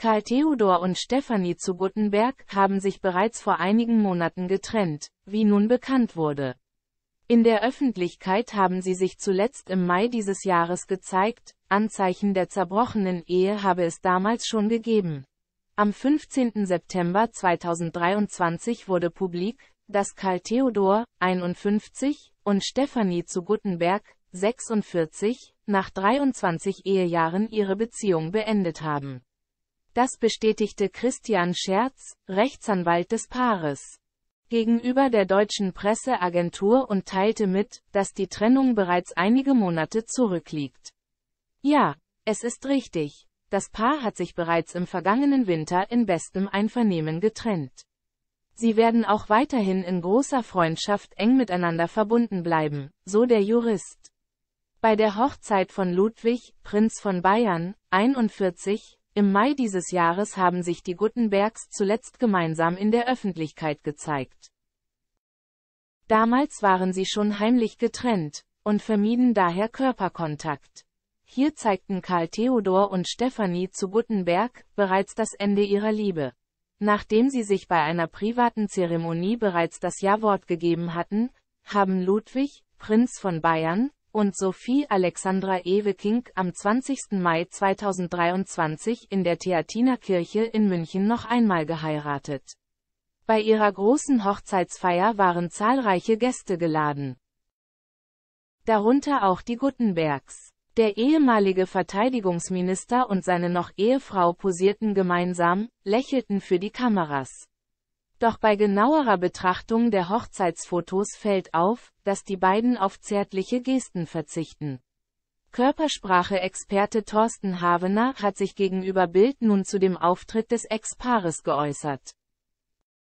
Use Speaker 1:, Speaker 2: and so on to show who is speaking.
Speaker 1: Karl Theodor und Stefanie zu Guttenberg haben sich bereits vor einigen Monaten getrennt, wie nun bekannt wurde. In der Öffentlichkeit haben sie sich zuletzt im Mai dieses Jahres gezeigt, Anzeichen der zerbrochenen Ehe habe es damals schon gegeben. Am 15. September 2023 wurde publik, dass Karl Theodor, 51, und Stefanie zu Guttenberg, 46, nach 23 Ehejahren ihre Beziehung beendet haben. Das bestätigte Christian Scherz, Rechtsanwalt des Paares, gegenüber der deutschen Presseagentur und teilte mit, dass die Trennung bereits einige Monate zurückliegt. Ja, es ist richtig. Das Paar hat sich bereits im vergangenen Winter in bestem Einvernehmen getrennt. Sie werden auch weiterhin in großer Freundschaft eng miteinander verbunden bleiben, so der Jurist. Bei der Hochzeit von Ludwig, Prinz von Bayern, 41, im Mai dieses Jahres haben sich die Guttenbergs zuletzt gemeinsam in der Öffentlichkeit gezeigt. Damals waren sie schon heimlich getrennt und vermieden daher Körperkontakt. Hier zeigten Karl Theodor und Stefanie zu Guttenberg bereits das Ende ihrer Liebe. Nachdem sie sich bei einer privaten Zeremonie bereits das Ja-Wort gegeben hatten, haben Ludwig, Prinz von Bayern, und Sophie Alexandra Eweking am 20. Mai 2023 in der Theatinerkirche in München noch einmal geheiratet. Bei ihrer großen Hochzeitsfeier waren zahlreiche Gäste geladen. Darunter auch die Guttenbergs. Der ehemalige Verteidigungsminister und seine noch Ehefrau posierten gemeinsam, lächelten für die Kameras. Doch bei genauerer Betrachtung der Hochzeitsfotos fällt auf, dass die beiden auf zärtliche Gesten verzichten. Körpersprache-Experte Thorsten Havener hat sich gegenüber Bild nun zu dem Auftritt des Ex-Paares geäußert.